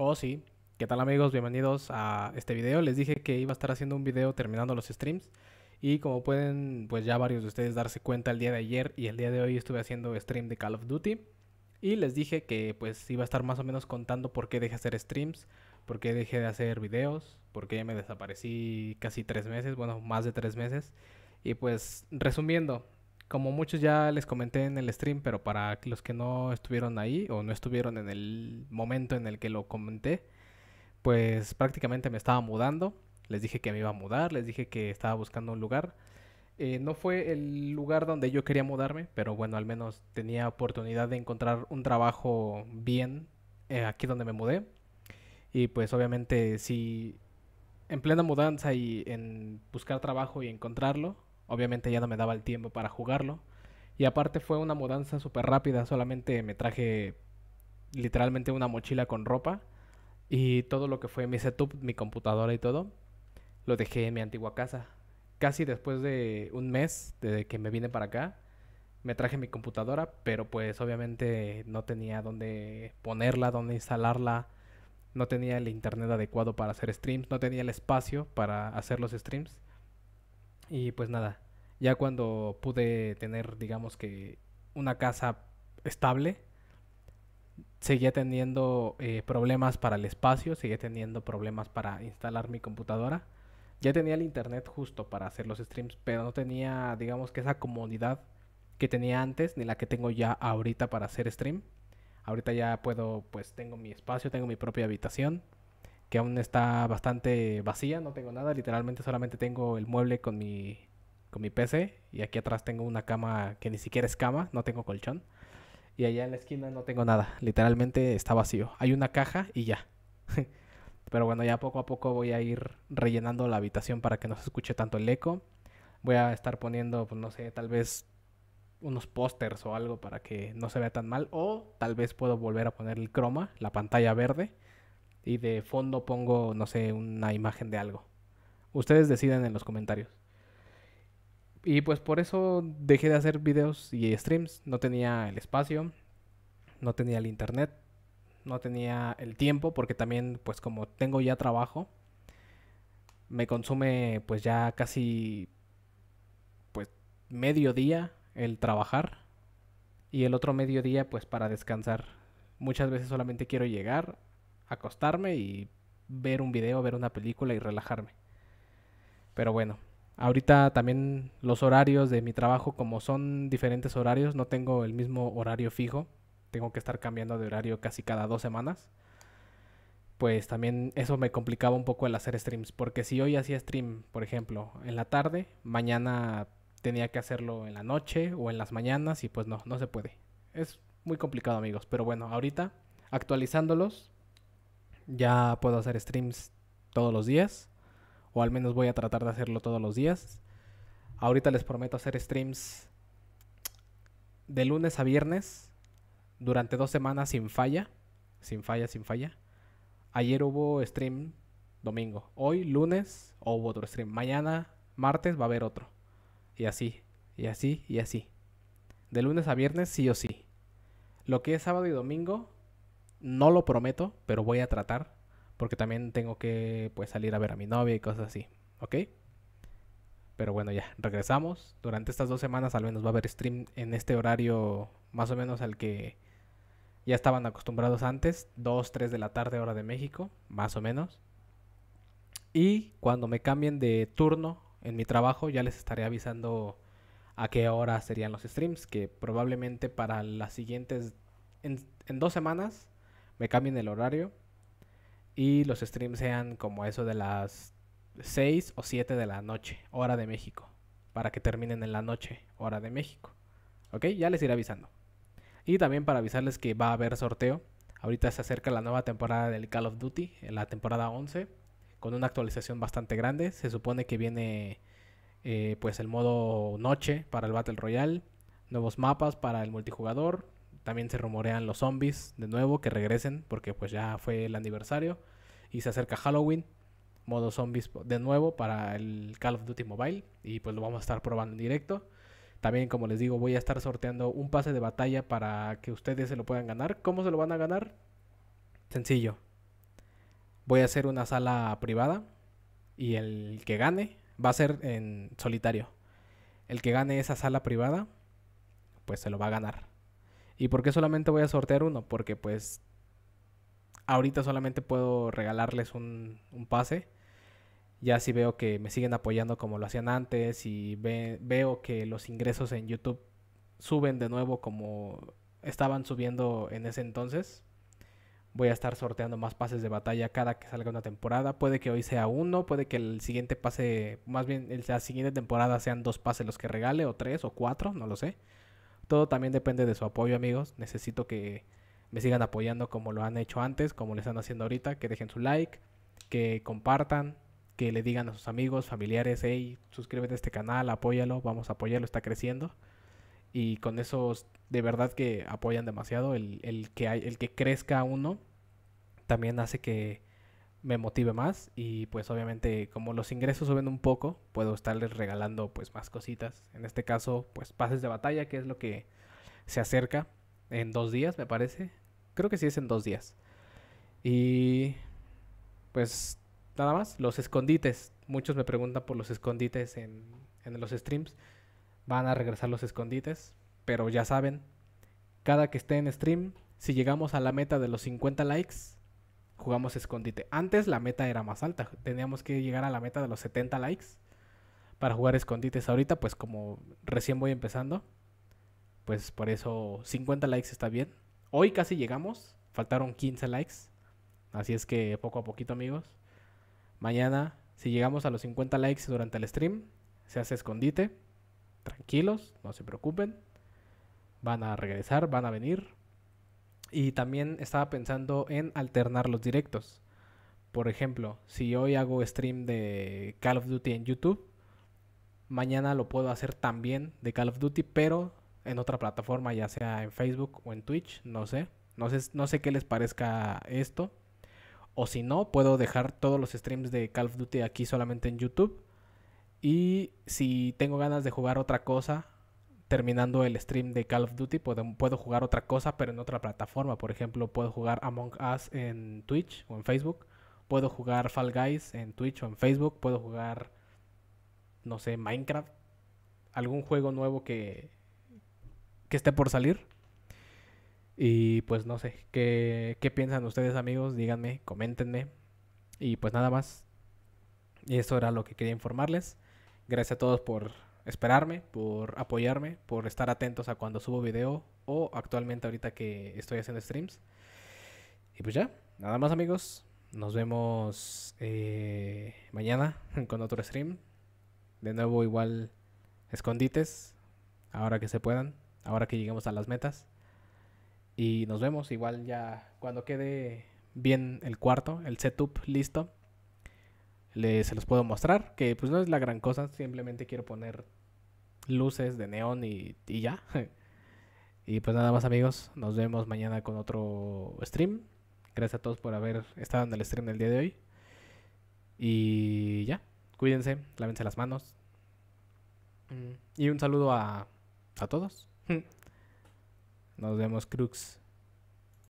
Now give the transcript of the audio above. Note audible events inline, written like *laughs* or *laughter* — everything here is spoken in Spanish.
Oh, sí. ¿Qué tal amigos? Bienvenidos a este video. Les dije que iba a estar haciendo un video terminando los streams. Y como pueden, pues ya varios de ustedes darse cuenta, el día de ayer y el día de hoy estuve haciendo stream de Call of Duty. Y les dije que pues iba a estar más o menos contando por qué dejé de hacer streams, por qué dejé de hacer videos, por qué me desaparecí casi tres meses, bueno, más de tres meses. Y pues resumiendo, como muchos ya les comenté en el stream, pero para los que no estuvieron ahí o no estuvieron en el momento en el que lo comenté, pues prácticamente me estaba mudando. Les dije que me iba a mudar, les dije que estaba buscando un lugar. Eh, no fue el lugar donde yo quería mudarme, pero bueno, al menos tenía oportunidad de encontrar un trabajo bien eh, aquí donde me mudé. Y pues obviamente si en plena mudanza y en buscar trabajo y encontrarlo, Obviamente ya no me daba el tiempo para jugarlo. Y aparte fue una mudanza súper rápida, solamente me traje literalmente una mochila con ropa y todo lo que fue mi setup, mi computadora y todo, lo dejé en mi antigua casa. Casi después de un mes desde que me vine para acá, me traje mi computadora, pero pues obviamente no tenía dónde ponerla, dónde instalarla, no tenía el internet adecuado para hacer streams, no tenía el espacio para hacer los streams. Y pues nada, ya cuando pude tener, digamos que, una casa estable, seguía teniendo eh, problemas para el espacio, seguía teniendo problemas para instalar mi computadora. Ya tenía el internet justo para hacer los streams, pero no tenía, digamos que, esa comodidad que tenía antes, ni la que tengo ya ahorita para hacer stream. Ahorita ya puedo, pues tengo mi espacio, tengo mi propia habitación, que aún está bastante vacía, no tengo nada, literalmente solamente tengo el mueble con mi, con mi PC y aquí atrás tengo una cama que ni siquiera es cama, no tengo colchón. Y allá en la esquina no tengo nada, literalmente está vacío. Hay una caja y ya. *laughs* Pero bueno, ya poco a poco voy a ir rellenando la habitación para que no se escuche tanto el eco. Voy a estar poniendo, pues, no sé, tal vez unos pósters o algo para que no se vea tan mal. O tal vez puedo volver a poner el croma, la pantalla verde, y de fondo pongo, no sé, una imagen de algo. Ustedes deciden en los comentarios. Y pues por eso dejé de hacer videos y streams. No tenía el espacio, no tenía el internet, no tenía el tiempo, porque también pues como tengo ya trabajo, me consume pues ya casi pues día el trabajar y el otro medio día pues para descansar. Muchas veces solamente quiero llegar, acostarme y ver un video, ver una película y relajarme. Pero bueno, ahorita también los horarios de mi trabajo, como son diferentes horarios, no tengo el mismo horario fijo. Tengo que estar cambiando de horario casi cada dos semanas. Pues también eso me complicaba un poco el hacer streams. Porque si hoy hacía stream, por ejemplo, en la tarde, mañana tenía que hacerlo en la noche o en las mañanas y pues no, no se puede. Es muy complicado amigos. Pero bueno, ahorita actualizándolos ya puedo hacer streams todos los días. O al menos voy a tratar de hacerlo todos los días. Ahorita les prometo hacer streams de lunes a viernes durante dos semanas sin falla. Sin falla, sin falla. Ayer hubo stream domingo. Hoy, lunes, hubo otro stream. Mañana, martes, va a haber otro. Y así, y así, y así. De lunes a viernes, sí o sí. Lo que es sábado y domingo, no lo prometo, pero voy a tratar. Porque también tengo que pues, salir a ver a mi novia y cosas así. ¿Ok? Pero bueno, ya, regresamos. Durante estas dos semanas al menos va a haber stream en este horario más o menos al que ya estaban acostumbrados antes. 2, 3 de la tarde hora de México, más o menos. Y cuando me cambien de turno en mi trabajo ya les estaré avisando a qué hora serían los streams. Que probablemente para las siguientes, en dos semanas me cambien el horario y los streams sean como eso de las 6 o 7 de la noche, hora de México, para que terminen en la noche, hora de México. ¿Ok? Ya les iré avisando. Y también para avisarles que va a haber sorteo. Ahorita se acerca la nueva temporada del Call of Duty, en la temporada 11, con una actualización bastante grande. Se supone que viene eh, pues el modo noche para el Battle Royale, nuevos mapas para el multijugador, también se rumorean los zombies de nuevo que regresen porque pues ya fue el aniversario y se acerca Halloween, modo zombies de nuevo para el Call of Duty Mobile y pues lo vamos a estar probando en directo. También como les digo voy a estar sorteando un pase de batalla para que ustedes se lo puedan ganar. ¿Cómo se lo van a ganar? Sencillo. Voy a hacer una sala privada y el que gane va a ser en solitario. El que gane esa sala privada pues se lo va a ganar. ¿Y por qué solamente voy a sortear uno? Porque pues ahorita solamente puedo regalarles un, pase. Ya si veo que me siguen apoyando como lo hacían antes y veo que los ingresos en YouTube suben de nuevo como estaban subiendo en ese entonces. Voy a estar sorteando más pases de batalla cada que salga una temporada. Puede que hoy sea uno, puede que el siguiente pase, más bien la siguiente temporada sean dos pases los que regale, o tres, o cuatro, no lo sé. Todo también depende de su apoyo, amigos. Necesito que me sigan apoyando como lo han hecho antes, como lo están haciendo ahorita, que dejen su like, que compartan, que le digan a sus amigos, familiares, hey, suscríbete a este canal, apóyalo, vamos a apoyarlo, está creciendo. Y con eso de verdad que apoyan demasiado. El, que, el que crezca uno también hace que, me motive más y pues obviamente como los ingresos suben un poco, puedo estarles regalando pues más cositas. En este caso pues pases de batalla, que es lo que se acerca en dos días me parece. Creo que sí es en dos días. Y pues nada más, los escondites. Muchos me preguntan por los escondites en, en los streams. Van a regresar los escondites, pero ya saben, cada que esté en stream, si llegamos a la meta de los 50 likes, jugamos escondite. Antes la meta era más alta, teníamos que llegar a la meta de los 70 likes para jugar escondites. Ahorita pues como recién voy empezando, pues por eso 50 likes está bien. Hoy casi llegamos, faltaron 15 likes, así es que poco a poquito amigos. Mañana, si llegamos a los 50 likes durante el stream, se hace escondite. Tranquilos, no se preocupen. Van a regresar, van a venir. Y también estaba pensando en alternar los directos. Por ejemplo, si hoy hago stream de Call of Duty en YouTube, mañana lo puedo hacer también de Call of Duty, pero en otra plataforma, ya sea en Facebook o en Twitch, no sé. No sé, no sé qué les parezca esto. O si no, puedo dejar todos los streams de Call of Duty aquí solamente en YouTube. Y si tengo ganas de jugar otra cosa, terminando el stream de Call of Duty puedo, puedo, jugar otra cosa pero en otra plataforma. Por ejemplo, puedo jugar Among Us en Twitch o en Facebook. Puedo jugar Fall Guys en Twitch o en Facebook. Puedo jugar, no sé, Minecraft. Algún juego nuevo que, que esté por salir. Y pues no sé, ¿qué, ¿qué piensan ustedes amigos? Díganme, coméntenme. Y pues nada más. Y eso era lo que quería informarles. Gracias a todos por esperarme, por apoyarme, por estar atentos a cuando subo video o actualmente ahorita que estoy haciendo streams. Y pues ya, nada más amigos. Nos vemos eh, mañana *laughs* con otro stream. De nuevo igual escondites, ahora que se puedan, ahora que lleguemos a las metas. Y nos vemos igual ya cuando quede bien el cuarto, el setup listo. Les, se los puedo mostrar, que pues no es la gran cosa, simplemente quiero poner luces de neón y, ya. *laughs* y pues nada más amigos, nos vemos mañana con otro stream. Gracias a todos por haber estado en el stream del día de hoy. Y ya, cuídense, lávense las manos. Mm, y un saludo a, a todos. *laughs* Nos vemos, Crux.